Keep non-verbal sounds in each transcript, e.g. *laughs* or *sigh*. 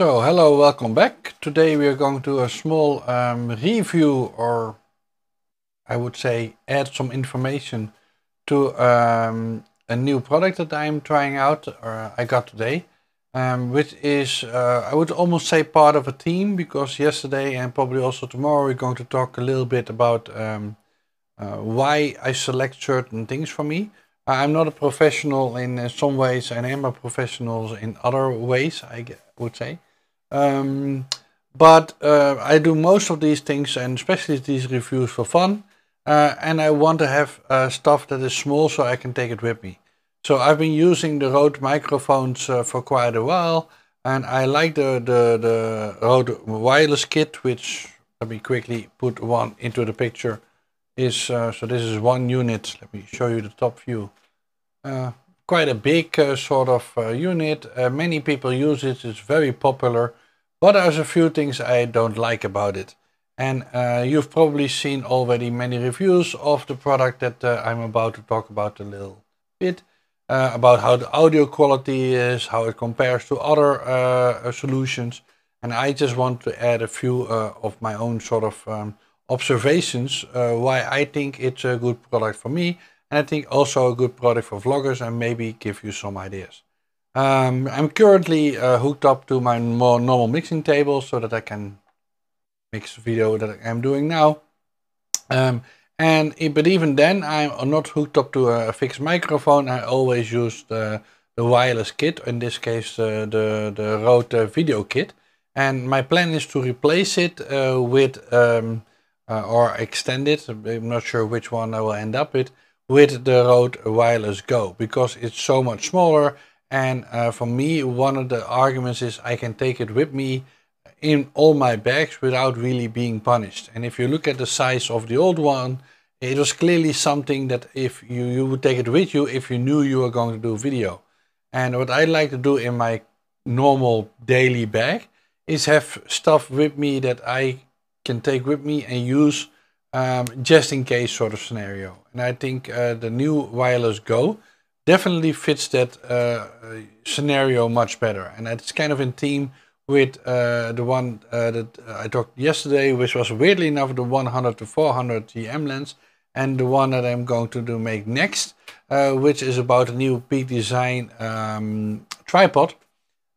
So hello, welcome back. Today we are going to do a small um, review or I would say add some information to um, a new product that I'm trying out or I got today um, which is uh, I would almost say part of a team because yesterday and probably also tomorrow we're going to talk a little bit about um, uh, why I select certain things for me. I'm not a professional in some ways and am a professional in other ways, I would say. Um, but uh, I do most of these things and especially these reviews for fun. Uh, and I want to have uh, stuff that is small so I can take it with me. So I've been using the Rode microphones uh, for quite a while. And I like the, the, the Rode wireless kit, which let me quickly put one into the picture. Is uh, So this is one unit. Let me show you the top view. Uh, quite a big sort of unit. many people use it. It's very popular. What are a few things I don't like about it. And uh, you've probably seen already many reviews of the product that uh, I'm about to talk about a little bit. Uh, about how the audio quality is, how it compares to other uh, solutions. And I just want to add a few uh, of my own sort of um, observations uh, why I think it's a good product for me. And I think also a good product for vloggers and maybe give you some ideas. Um, I'm currently uh, hooked up to my more normal mixing table so that I can mix video that I'm doing now. Um, and but even then, I'm not hooked up to a fixed microphone. I always use the, the wireless kit, in this case uh, the, the Rode Video Kit. And my plan is to replace it uh, with, um, uh, or extend it, I'm not sure which one I will end up with, with the Rode Wireless Go, because it's so much smaller and uh, for me, one of the arguments is I can take it with me in all my bags without really being punished. And if you look at the size of the old one, it was clearly something that if you, you would take it with you if you knew you were going to do video. And what I like to do in my normal daily bag is have stuff with me that I can take with me and use um, just in case sort of scenario. And I think uh, the new wireless Go definitely fits that uh, scenario much better. And it's kind of in team with uh, the one uh, that I talked yesterday, which was weirdly enough the 100 to 400 TM lens, and the one that I'm going to do make next, uh, which is about a new Peak Design um, tripod,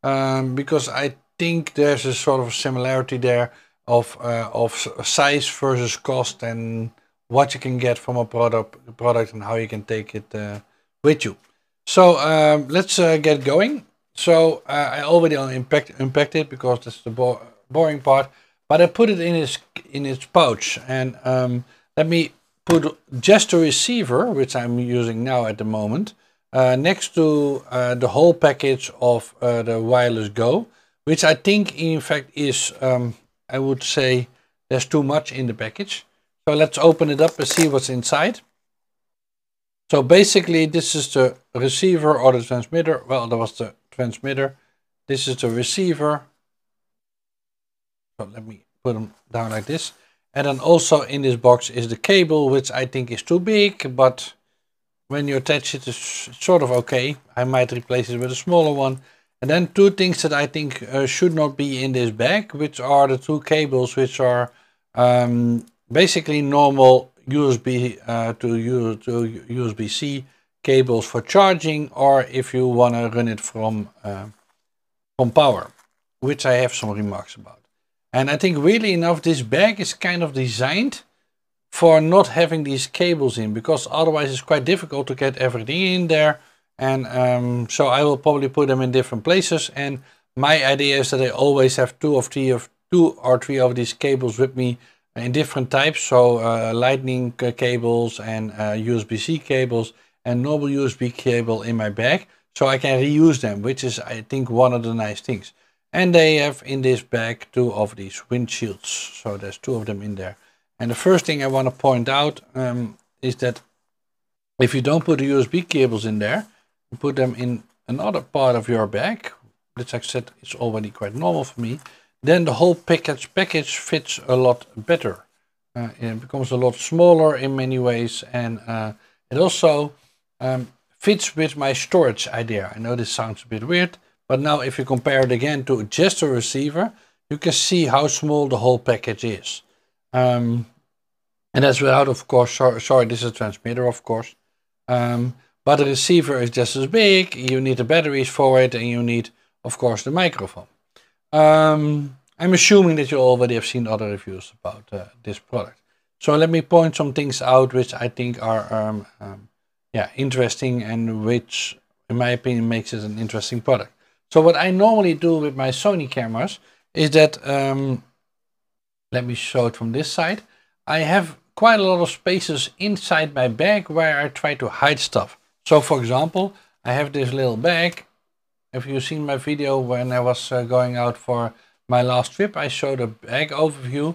um, because I think there's a sort of similarity there of uh, of size versus cost and what you can get from a product product and how you can take it uh, with you. So um, let's uh, get going. So uh, I already unpacked, unpacked it because that's the bo boring part. But I put it in its in its pouch, and um, let me put just the receiver, which I'm using now at the moment, uh, next to uh, the whole package of uh, the Wireless Go, which I think in fact is, um, I would say, there's too much in the package. So let's open it up and see what's inside. So basically this is the receiver or the transmitter. Well, that was the transmitter. This is the receiver. So let me put them down like this. And then also in this box is the cable, which I think is too big, but when you attach it, it's sort of okay. I might replace it with a smaller one. And then two things that I think uh, should not be in this bag, which are the two cables, which are um, basically normal USB uh, to, to USB-C cables for charging or if you want to run it from, uh, from power, which I have some remarks about. And I think really enough, this bag is kind of designed for not having these cables in because otherwise it's quite difficult to get everything in there. And um, so I will probably put them in different places. And my idea is that I always have two of three of two or three of these cables with me in different types. So uh, lightning cables and USB-C uh, cables and normal USB cable in my bag. So I can reuse them, which is, I think, one of the nice things. And they have in this bag two of these windshields. So there's two of them in there. And the first thing I want to point out um, is that if you don't put the USB cables in there, you put them in another part of your bag. which I said it's already quite normal for me then the whole package, package fits a lot better. Uh, it becomes a lot smaller in many ways and uh, it also um, fits with my storage idea. I know this sounds a bit weird, but now if you compare it again to just a receiver, you can see how small the whole package is. Um, and that's without, of course, sorry, this is a transmitter, of course. Um, but the receiver is just as big, you need the batteries for it, and you need, of course, the microphone. Um, I'm assuming that you already have seen other reviews about uh, this product. So let me point some things out which I think are um, um, yeah, interesting and which, in my opinion, makes it an interesting product. So what I normally do with my Sony cameras is that, um, let me show it from this side. I have quite a lot of spaces inside my bag where I try to hide stuff. So for example, I have this little bag have you seen my video when I was uh, going out for my last trip? I showed a bag overview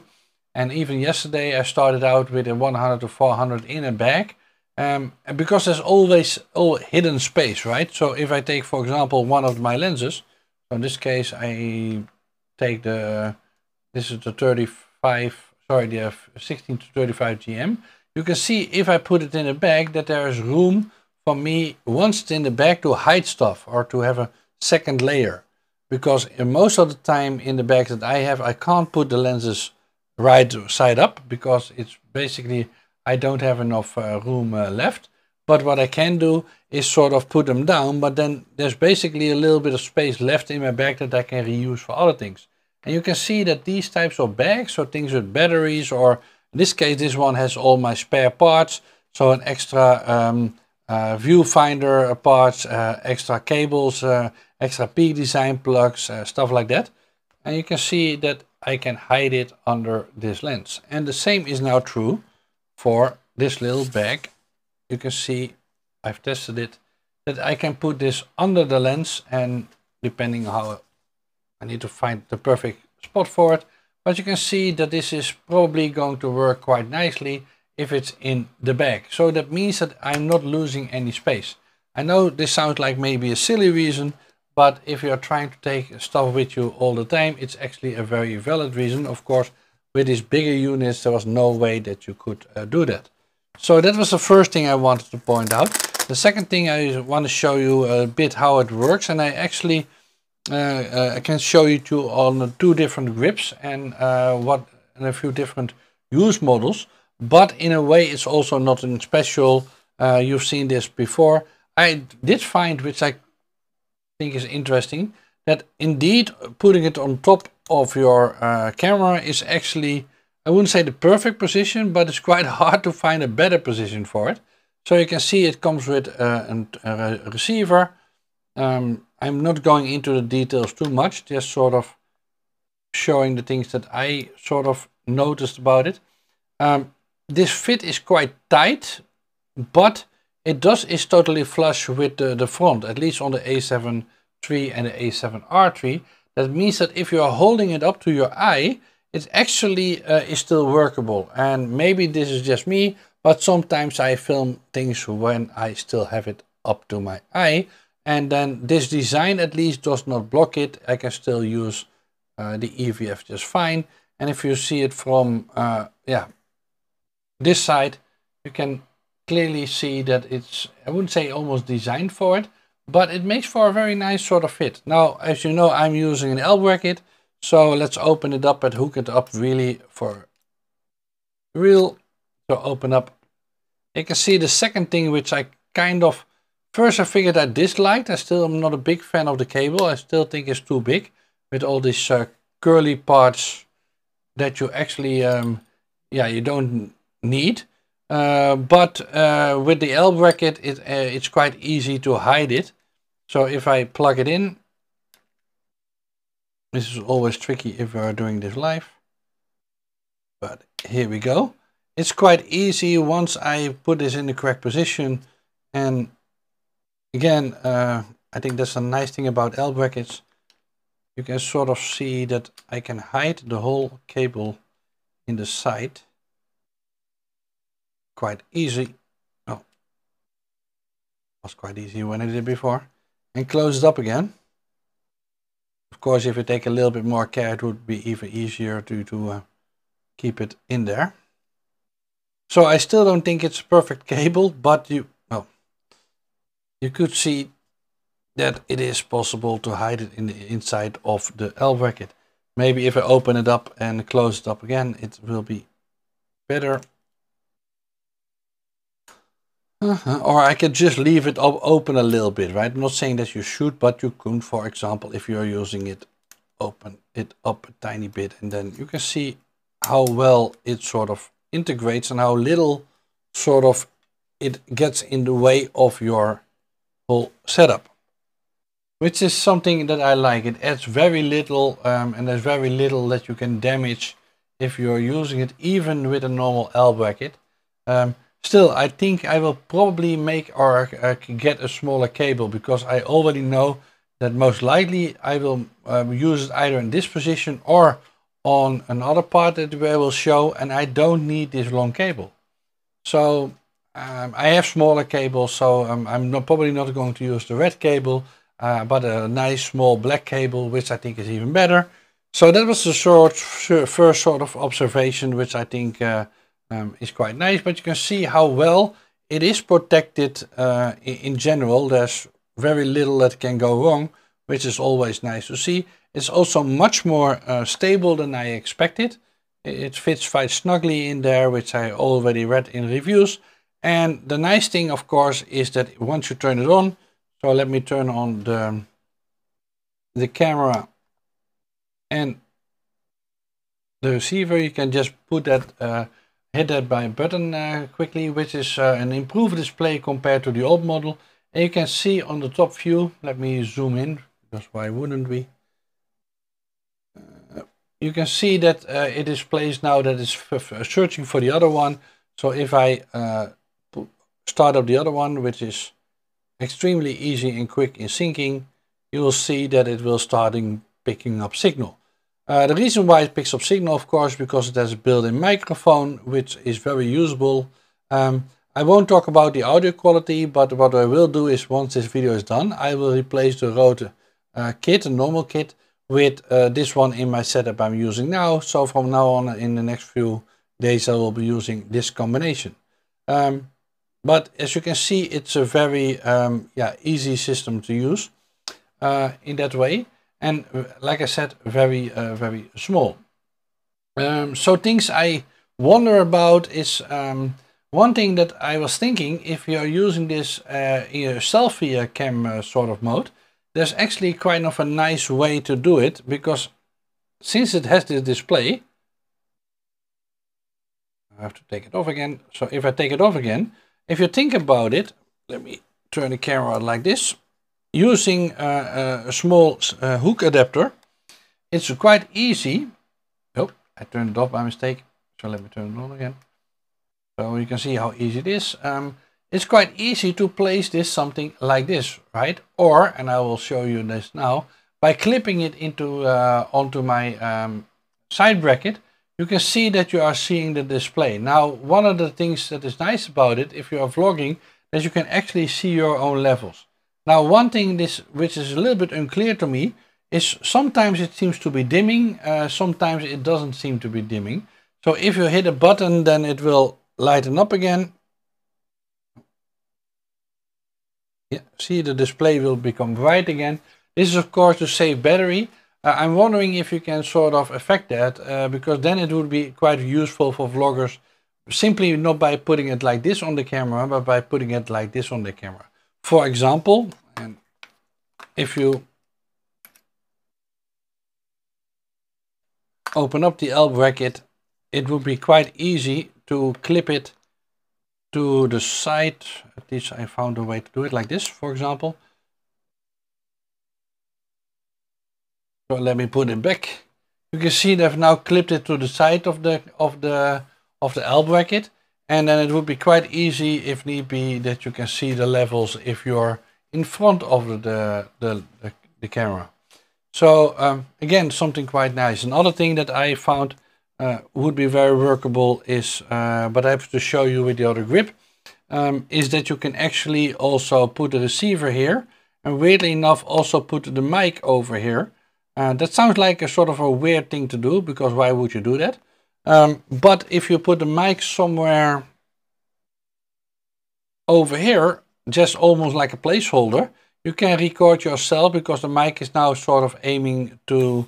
and even yesterday I started out with a 100 to 400 in a bag. Um, and because there's always all hidden space, right? So if I take, for example, one of my lenses, so in this case, I take the, this is the 35, sorry, the uh, 16 to 35 GM. You can see if I put it in a bag that there is room for me once it's in the bag to hide stuff or to have a second layer because most of the time in the bag that I have, I can't put the lenses right side up because it's basically I don't have enough uh, room uh, left. But what I can do is sort of put them down, but then there's basically a little bit of space left in my bag that I can reuse for other things. And you can see that these types of bags or things with batteries or in this case, this one has all my spare parts. So an extra um, uh, viewfinder uh, parts, uh, extra cables, uh, extra peak design plugs, uh, stuff like that. And you can see that I can hide it under this lens. And the same is now true for this little bag. You can see I've tested it that I can put this under the lens and depending how I need to find the perfect spot for it. But you can see that this is probably going to work quite nicely if it's in the bag. So that means that I'm not losing any space. I know this sounds like maybe a silly reason, but if you are trying to take stuff with you all the time, it's actually a very valid reason. Of course, with these bigger units, there was no way that you could uh, do that. So that was the first thing I wanted to point out. The second thing I want to show you a bit how it works. And I actually uh, uh, I can show you two on two different grips and uh, what and a few different use models. But in a way, it's also not in special. Uh, you've seen this before. I did find, which I think is interesting, that indeed putting it on top of your uh, camera is actually, I wouldn't say the perfect position, but it's quite *laughs* hard to find a better position for it. So you can see it comes with uh, a, a, receiver. Um, I'm not going into the details too much, just sort of showing the things that I sort of noticed about it. Um, this fit is quite tight, but it does is totally flush with the, the front, at least on the A7 III and the A7R III. That means that if you are holding it up to your eye, it actually uh, is still workable. And maybe this is just me, but sometimes I film things when I still have it up to my eye. And then this design at least does not block it. I can still use uh, the EVF just fine. And if you see it from uh, yeah this side, you can clearly see that it's, I wouldn't say almost designed for it, but it makes for a very nice sort of fit. Now, as you know, I'm using an L bracket, so let's open it up and hook it up really for real. So open up. You can see the second thing which I kind of, first I figured I disliked. I still am not a big fan of the cable. I still think it's too big with all these uh, curly parts that you actually, um, yeah, you don't need. Uh, but uh, with the L bracket, it, uh, it's quite easy to hide it. So if I plug it in, this is always tricky if you are doing this live. But here we go. It's quite easy once I put this in the correct position. And again, uh, I think that's a nice thing about L brackets. You can sort of see that I can hide the whole cable in the side quite easy. Oh, was quite easy when I did before. And close it up again. Of course, if you take a little bit more care, it would be even easier to, to uh, keep it in there. So I still don't think it's a perfect cable, but you, well, you could see that it is possible to hide it in the inside of the L bracket. Maybe if I open it up and close it up again, it will be better. Uh -huh. Or I could just leave it op open a little bit, right? I'm not saying that you should, but you can, for example, if you're using it, open it up a tiny bit. And then you can see how well it sort of integrates and how little sort of it gets in the way of your whole setup. Which is something that I like. It adds very little um, and there's very little that you can damage if you're using it even with a normal L bracket. Um, Still, I think I will probably make or uh, get a smaller cable because I already know that most likely I will um, use it either in this position or on another part that we will show and I don't need this long cable. So um, I have smaller cables, so um, I'm not, probably not going to use the red cable, uh, but a nice small black cable, which I think is even better. So that was the short first sort of observation, which I think uh, um, is quite nice, but you can see how well it is protected uh, in, general. There's very little that can go wrong, which is always nice to see. It's also much more uh, stable than I expected. It fits quite snugly in there, which I already read in reviews. And the nice thing, of course, is that once you turn it on, so let me turn on the, the camera and the receiver, you can just put that uh, hit that by button uh, quickly, which is uh, an improved display compared to the old model. And you can see on the top view, let me zoom in, because why wouldn't we? Uh, you can see that uh, it is placed now that it's searching for the other one. So if I uh, start up the other one, which is extremely easy and quick in syncing, you will see that it will starting picking up signal. Uh, the reason why it picks up signal, of course, because it has a built-in microphone, which is very usable. Um, I won't talk about the audio quality, but what I will do is once this video is done, I will replace the Rode uh, kit, a normal kit, with uh, this one in my setup I'm using now. So from now on, in the next few days, I will be using this combination. Um, but as you can see, it's a very um, yeah, easy system to use uh, in that way and uh, like I said, very, uh, very small. Um, so things I wonder about is um, one thing that I was thinking, if you're using this uh, in a selfie uh, cam uh, sort of mode, there's actually kind of a nice way to do it because since it has this display, I have to take it off again. So if I take it off again, if you think about it, let me turn the camera like this using a, a small uh, hook adapter, it's quite easy. Oh, I turned it off by mistake. So let me turn it on again. So you can see how easy it is. Um, it's quite easy to place this something like this, right? Or, and I will show you this now, by clipping it into uh, onto my um, side bracket, you can see that you are seeing the display. Now, one of the things that is nice about it, if you are vlogging, is you can actually see your own levels. Now one thing this which is a little bit unclear to me is sometimes it seems to be dimming, uh, sometimes it doesn't seem to be dimming. So if you hit a button then it will lighten up again. Yeah, see the display will become white again. This is of course to save battery. Uh, I'm wondering if you can sort of affect that uh, because then it would be quite useful for vloggers simply not by putting it like this on the camera but by putting it like this on the camera. For example, and if you open up the L bracket, it would be quite easy to clip it to the side. At least I found a way to do it like this, for example. So let me put it back. You can see they've now clipped it to the side of the of the of the L bracket. And then it would be quite easy, if need be, that you can see the levels if you're in front of the, the, the, the camera. So um, again, something quite nice. Another thing that I found uh, would be very workable is, uh, but I have to show you with the other grip, um, is that you can actually also put the receiver here and weirdly enough also put the mic over here. Uh, that sounds like a sort of a weird thing to do because why would you do that? Um, but if you put the mic somewhere over here, just almost like a placeholder, you can record yourself because the mic is now sort of aiming to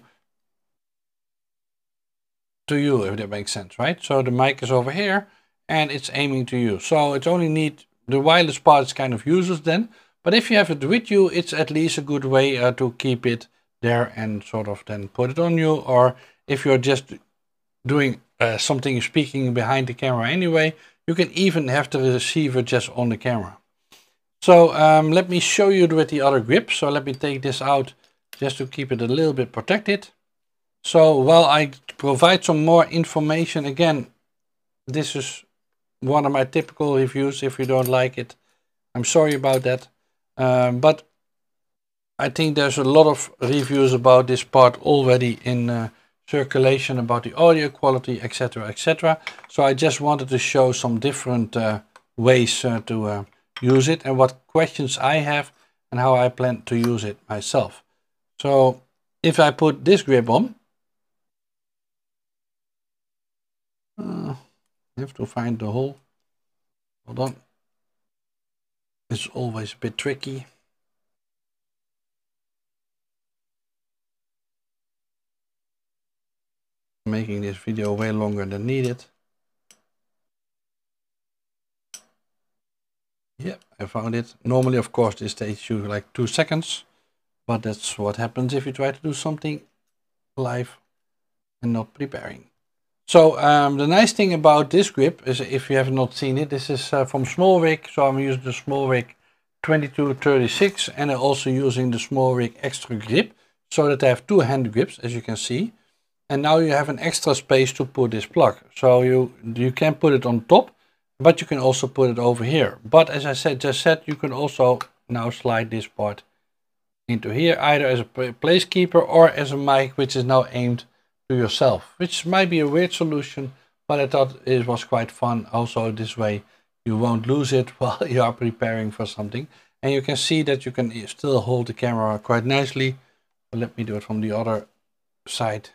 to you, if that makes sense, right? So the mic is over here and it's aiming to you. So it's only need, the wireless part is kind of useless then, but if you have it with you, it's at least a good way uh, to keep it there and sort of then put it on you. Or if you're just doing uh, something speaking behind the camera anyway. You can even have the receiver just on the camera. So um, let me show you with the other grip. So let me take this out just to keep it a little bit protected. So while I provide some more information, again, this is one of my typical reviews. If you don't like it, I'm sorry about that. Um, but I think there's a lot of reviews about this part already in uh, circulation, about the audio quality, etc. etc. So I just wanted to show some different uh, ways uh, to uh, use it and what questions I have and how I plan to use it myself. So if I put this grip on, uh, I have to find the hole. Hold on. It's always a bit tricky. making this video way longer than needed. Yep, I found it. Normally, of course, this takes you like two seconds, but that's what happens if you try to do something live and not preparing. So um, the nice thing about this grip is, if you have not seen it, this is uh, from Smallwick. So I'm using the Smallwick 2236 and I'm also using the Smallwick extra grip so that I have two hand grips, as you can see and now you have an extra space to put this plug. So you, you can put it on top, but you can also put it over here. But as I said, just said, you can also now slide this part into here, either as a placekeeper or as a mic, which is now aimed to yourself, which might be a weird solution, but I thought it was quite fun. Also this way, you won't lose it *laughs* while you are preparing for something. And you can see that you can still hold the camera quite nicely. But let me do it from the other side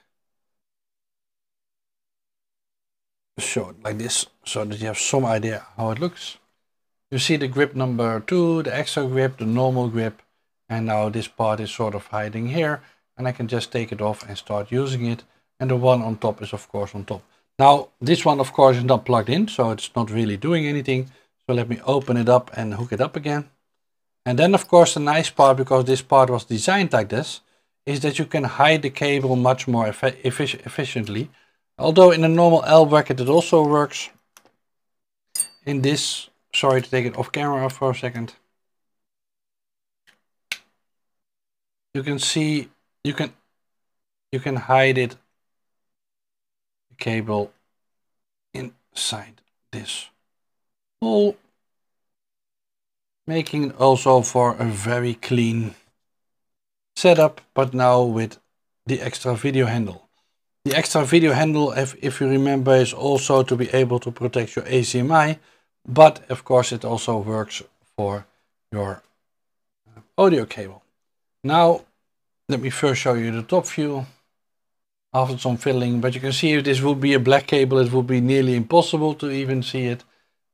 show it like this so that you have some idea how it looks. You see the grip number 2, the extra grip, the normal grip and now this part is sort of hiding here and I can just take it off and start using it and the one on top is of course on top. Now this one of course is not plugged in so it's not really doing anything so let me open it up and hook it up again. And then of course the nice part because this part was designed like this is that you can hide the cable much more effi effic efficiently Although in a normal L bracket it also works. In this, sorry to take it off camera for a second. You can see, you can, you can hide it, the cable inside this hole. Making also for a very clean setup, but now with the extra video handle. The extra video handle, if, if you remember, is also to be able to protect your HDMI, but of course it also works for your uh, audio cable. Now, let me first show you the top view after some fiddling, but you can see if this would be a black cable, it would be nearly impossible to even see it.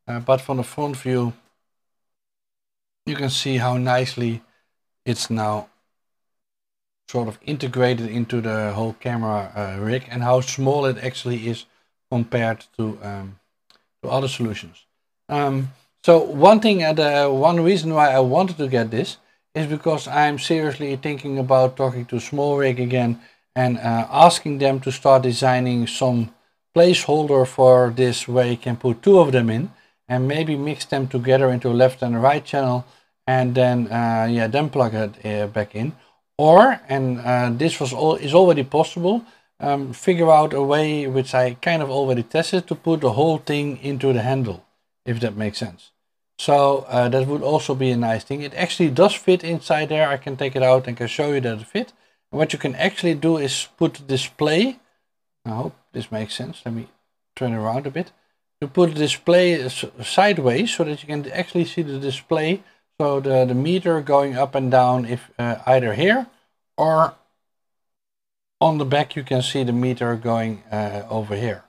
Uh, but from the front view, you can see how nicely it's now sort of integrated into the whole camera uh, rig and how small it actually is compared to, um, to other solutions. Um, so one thing and uh, one reason why I wanted to get this is because I'm seriously thinking about talking to small rig again and uh, asking them to start designing some placeholder for this where you can put two of them in and maybe mix them together into a left and a right channel and then uh, yeah then plug it uh, back in or, and uh, this was all, is already possible, um, figure out a way, which I kind of already tested, to put the whole thing into the handle, if that makes sense. So uh, that would also be a nice thing. It actually does fit inside there. I can take it out and can show you that it fit. And what you can actually do is put display. I hope this makes sense. Let me turn around a bit. to put display sideways so that you can actually see the display so the, the meter going up and down if uh, either here or on the back you can see the meter going uh, over here.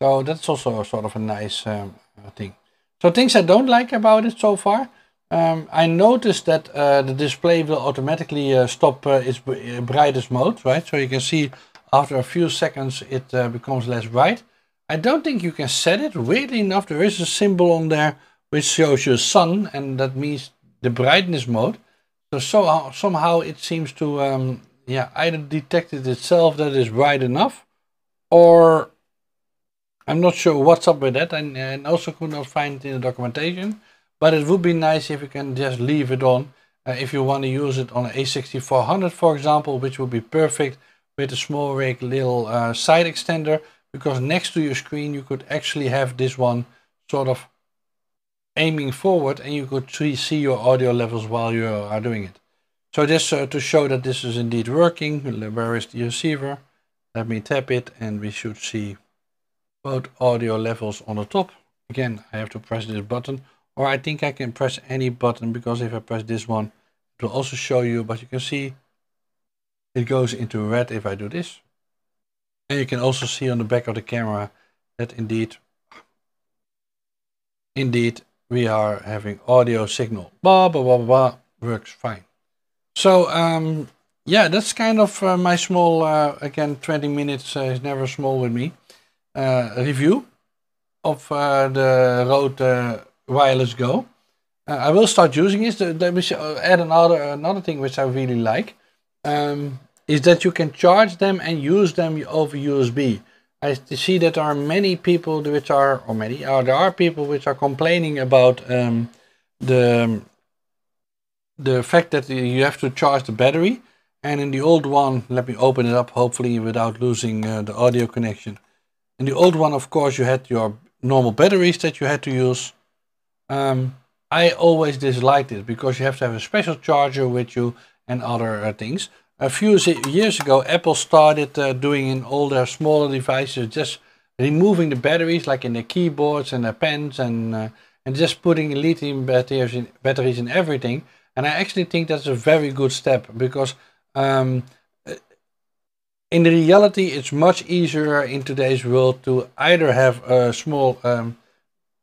So that's also sort of a nice um, thing. So things I don't like about it so far. Um, I noticed that uh, the display will automatically uh, stop uh, its uh, brightest mode, right? So you can see after a few seconds it uh, becomes less bright. I don't think you can set it. Weirdly enough, there is a symbol on there which shows you sun, and that means the brightness mode. So, somehow it seems to um, yeah either detect it itself that is bright enough or I'm not sure what's up with that and, and also could not find in the documentation. But it would be nice if you can just leave it on uh, if you want to use it on an A6400 for example which would be perfect with a small rig little uh, side extender because next to your screen you could actually have this one sort of aiming forward and you could see your audio levels while you are doing it. So this uh, to show that this is indeed working, where is the receiver? Let me tap it and we should see both audio levels on the top. Again, I have to press this button or I think I can press any button because if I press this one, it will also show you, but you can see it goes into red if I do this. And you can also see on the back of the camera that indeed, indeed we are having audio signal, blah, blah, blah, blah, works fine. So um, yeah, that's kind of uh, my small, uh, again, 20 minutes uh, is never small with me, uh, review of uh, the Rode Wireless Go. I will start using it. Let me add another, another thing which I really like. Um, is that you can charge them and use them over USB. I see that there are many people which are, or many, or uh, there are people which are complaining about um, the the fact that you have to charge the battery. And in the old one, let me open it up, hopefully without losing uh, the audio connection. In the old one, of course, you had your normal batteries that you had to use. Um, I always disliked it because you have to have a special charger with you and other uh, things. A few years ago, Apple started uh, doing in all their smaller devices, just removing the batteries, like in the keyboards and the pens, and uh, and just putting lithium batteries in, batteries in everything. And I actually think that's a very good step because um, uh, in reality, it's much easier in today's world to either have a small, um,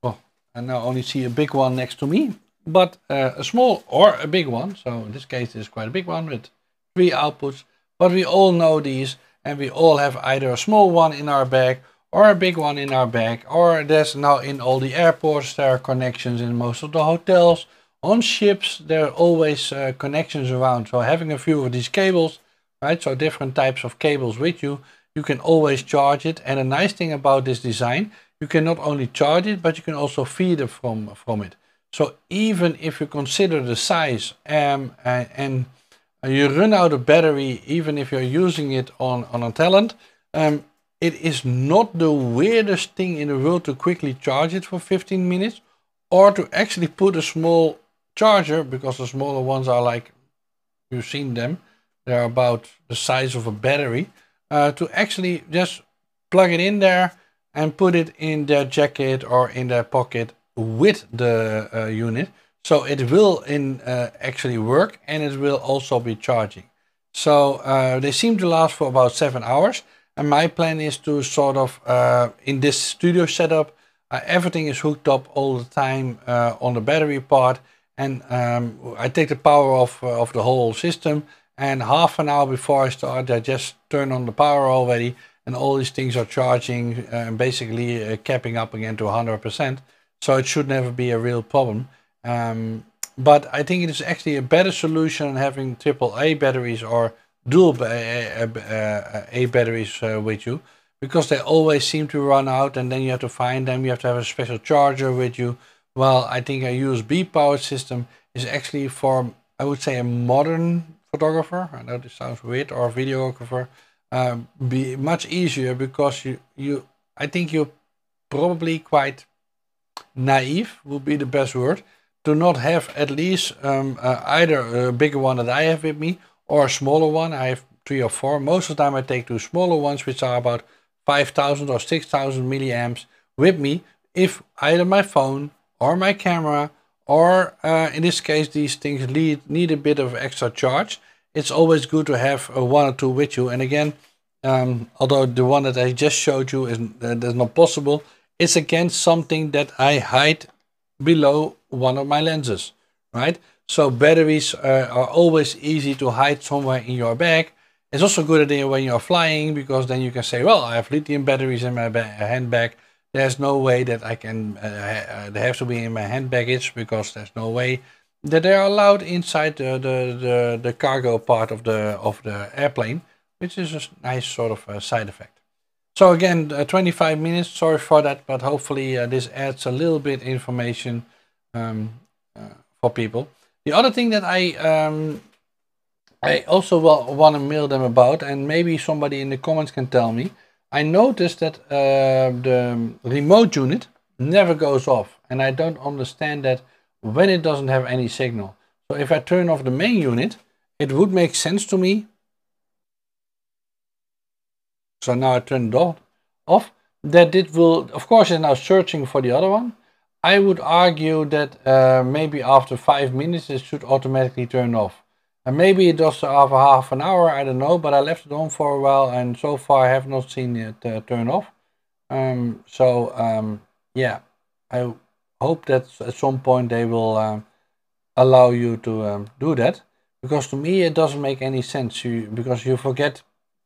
well, I now only see a big one next to me, but uh, a small or a big one. So in this case, it's quite a big one, but three outputs, but we all know these and we all have either a small one in our bag or a big one in our bag or there's now in all the airports there are connections in most of the hotels on ships there are always uh, connections around so having a few of these cables right so different types of cables with you you can always charge it and a nice thing about this design you can not only charge it but you can also feed it from from it so even if you consider the size um, and you run out of battery even if you're using it on, on a talent. Um, it is not the weirdest thing in the world to quickly charge it for 15 minutes or to actually put a small charger because the smaller ones are like you've seen them they're about the size of a battery uh, to actually just plug it in there and put it in their jacket or in their pocket with the uh, unit so it will in uh, actually work and it will also be charging. So uh, they seem to last for about seven hours. And my plan is to sort of, uh, in this studio setup, uh, everything is hooked up all the time uh, on the battery part. And um, I take the power off uh, of the whole system. And half an hour before I start, I just turn on the power already. And all these things are charging and basically capping up again to 100%. So it should never be a real problem. Um, but I think it is actually a better solution than having triple A batteries or dual A, A, uh, uh, A batteries uh, with you because they always seem to run out and then you have to find them. You have to have a special charger with you. Well, I think a USB powered system is actually for, I would say, a modern photographer. I know this sounds weird, or videographer. Um, be much easier because you, you, I think you're probably quite naive would be the best word to not have at least um, uh, either a bigger one that I have with me or a smaller one. I have three or four. Most of the time I take two smaller ones, which are about 5,000 or 6,000 milliamps with me if either my phone or my camera or uh, in this case these things need, need a bit of extra charge. It's always good to have uh, one or two with you. And again, um, although the one that I just showed you is, uh, not possible, it's again something that I hide below one of my lenses, right? So batteries uh, are always easy to hide somewhere in your bag. It's also a good idea when you're flying because then you can say, well, I have lithium batteries in my ba handbag. There's no way that I can, uh, uh they have to be in my hand baggage because there's no way that they are allowed inside the, the, the, the cargo part of the, of the airplane, which is a nice sort of uh, side effect. So again, uh, 25 minutes, sorry for that, but hopefully uh, this adds a little bit information um, uh, for people. The other thing that I um, I also want to mail them about, and maybe somebody in the comments can tell me. I noticed that uh, the remote unit never goes off, and I don't understand that when it doesn't have any signal. So if I turn off the main unit, it would make sense to me. So now I turn it off. That it will, of course, is now searching for the other one. I would argue that uh, maybe after five minutes it should automatically turn off. And maybe it does uh, after half an hour, I don't know, but I left it on for a while and so far I have not seen it uh, turn off. Um, so um, yeah, I hope that at some point they will um, allow you to um, do that. Because to me it doesn't make any sense you, because you forget,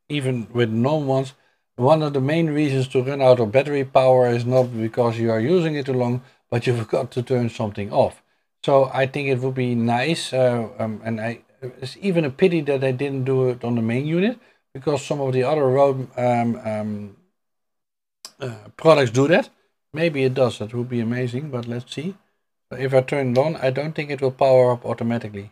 even with normal ones, one of the main reasons to run out of battery power is not because you are using it too long, but you forgot to turn something off. So I think it would be nice, uh, um, and I, it's even a pity that I didn't do it on the main unit because some of the other road um, um, uh, products do that. Maybe it does, that would be amazing, but let's see. If I turn it on, I don't think it will power up automatically.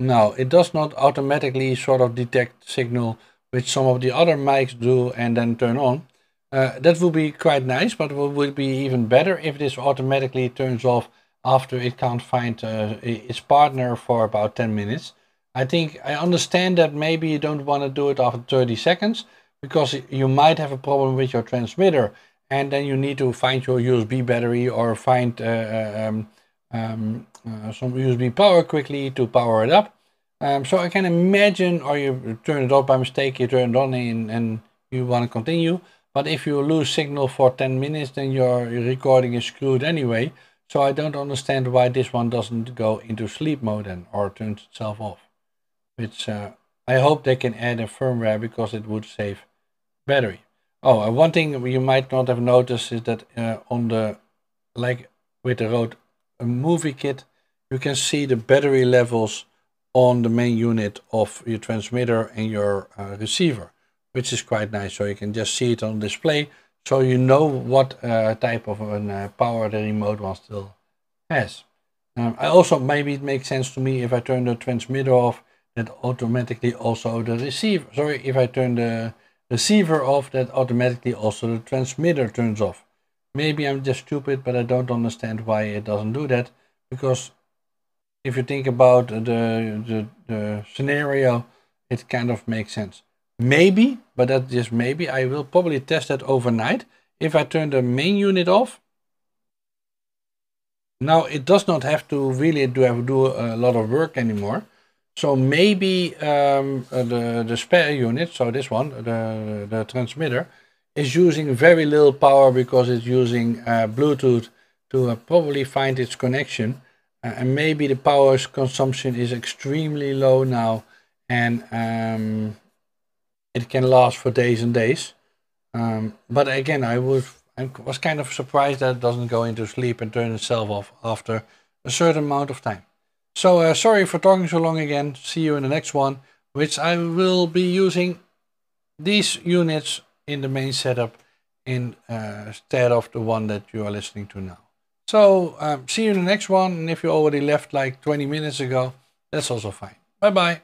No, it does not automatically sort of detect signal, which some of the other mics do and then turn on. Uh, that would be quite nice, but it would be even better if this automatically turns off after it can't find uh, its partner for about 10 minutes. I think I understand that maybe you don't want to do it after 30 seconds because you might have a problem with your transmitter and then you need to find your USB battery or find uh, uh um, um, uh, some USB power quickly to power it up. Um, so I can imagine, or you turn it off by mistake, you turn it on and, and you want to continue. But if you lose signal for 10 minutes, then your recording is screwed anyway. So I don't understand why this one doesn't go into sleep mode and or turns itself off. Which uh, I hope they can add a firmware because it would save battery. Oh, one thing you might not have noticed is that uh, on the, like with the Rode uh, Movie Kit, you can see the battery levels on the main unit of your transmitter and your uh, receiver which is quite nice. So you can just see it on display, so you know what uh, type of an, uh, power the remote one still has. Um, I also, maybe it makes sense to me if I turn the transmitter off, that automatically also the receiver, sorry, if I turn the receiver off, that automatically also the transmitter turns off. Maybe I'm just stupid, but I don't understand why it doesn't do that, because if you think about the, the, the, scenario, it kind of makes sense. Maybe, but that's just maybe, I will probably test that overnight. If I turn the main unit off, now it does not have to really do, have, do a lot of work anymore. So maybe um, uh, the, the spare unit, so this one, the, the transmitter, is using very little power because it's using uh, Bluetooth to uh, probably find its connection. Uh, and maybe the power consumption is extremely low now. And um, it can last for days and days. Um, but again, I was I was kind of surprised that it doesn't go into sleep and turn itself off after a certain amount of time. So uh, sorry for talking so long again. See you in the next one, which I will be using these units in the main setup uh, instead of the one that you are listening to now. So um, see you in the next one. And if you already left like 20 minutes ago, that's also fine. Bye bye.